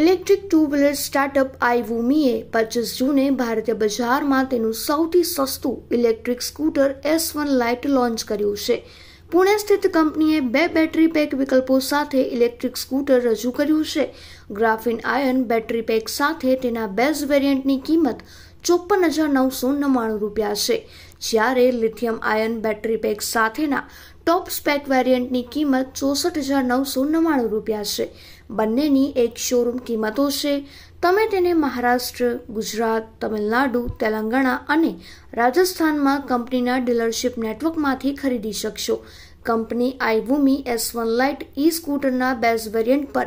electric two wheeler startup આઈવુમીએ પચીસ જૂને ભારતીય બજારમાં તેનું સૌથી સસ્તું electric scooter S one lite launch કર્યું છે પુણે સ્થિત કંપનીએ બે બેટરી પેક વિકલ્પો સાથે ઇલેક્ટ્રિક સ્કૂટર રજૂ કર્યું છે ગ્રાફિન આયન બેટરી પેક સાથે તેના બેઝ વેરિયન્ટની કિંમત ચોપન હજાર નવસો નવ્વાણું રૂપિયા છે જ્યારે લિથિયમ આયન બેટરી પેક સાથેના ટોપ સ્પેક વેરિયન્ટની કિંમત ચોસઠ હજાર નવસો નવ્વાણું રૂપિયા છે બંનેની એક શોરૂમ કિંમતો છે તમે તેને મહારાષ્ટ્ર ગુજરાત તમિલનાડુ તેલંગાણા અને રાજસ્થાનમાં કંપનીના ડીલરશીપ નેટવર્કમાંથી ખરીદી શકશો કંપની iVoomi S one lite E સ્કૂટરના બેઝ વેરિયન્ટ પર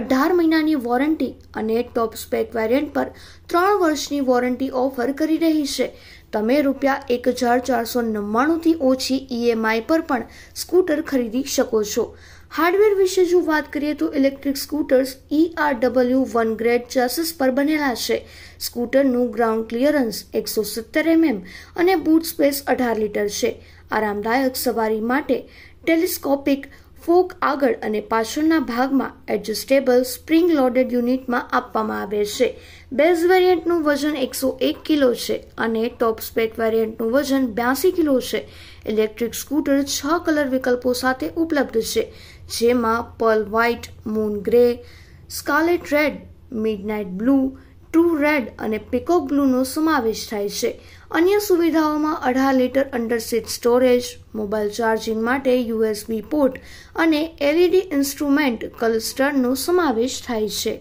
અઢાર મહિનાની વોરંટી અને ટોપ સ્પેક વેરિયન્ટ પર ત્રણ વર્ષની વોરંટી ઓફર કરી રહી છે તમે રૂપિયા એક હજાર ચારસો નવ્વાણુંથી ઓછી ઈએમઆઈ પર પણ સ્કૂટર ખરીદી શકો છો હાર્ડવેર વિશે જો વાત કરીએ તો electric scooters ER e W one grade chassis પર બનેલા છે સ્કૂટરનું ગ્રાઉન્ડ ક્લિયરન્સ એકસો સિત્તેર એમએમ અને બૂટ સ્પેસ અઢાર લીટર છે આરામદાયક સવારી માટે ટેલિસ્કોપિક ફોક આગળ અને પાછળના ભાગમાં એડજસ્ટેબલ સ્પ્રિંગ લોડેડ યુનિટમાં આપવામાં આવે છે બેઝ વેરિયન્ટનું વજન એકસો એક કિલો છે અને ટોપ સ્પેક વેરિયન્ટનું વજન બ્યાસી કિલો છે ઇલેક્ટ્રિક સ્કૂટર છ કલર વિકલ્પો સાથે ઉપલબ્ધ છે જેમાં pearl white moon grey scarlet red midnight blue true red અને પીકોક બ્લુનો સમાવેશ થાય છે અન્ય સુવિધાઓમાં અઢાર litre underseat storage mobile charging માટે યુએસબી પોર્ટ અને એલઈડી ઇન્સ્ટ્રુમેન્ટ ક્લસ્ટરનો સમાવેશ થાય છે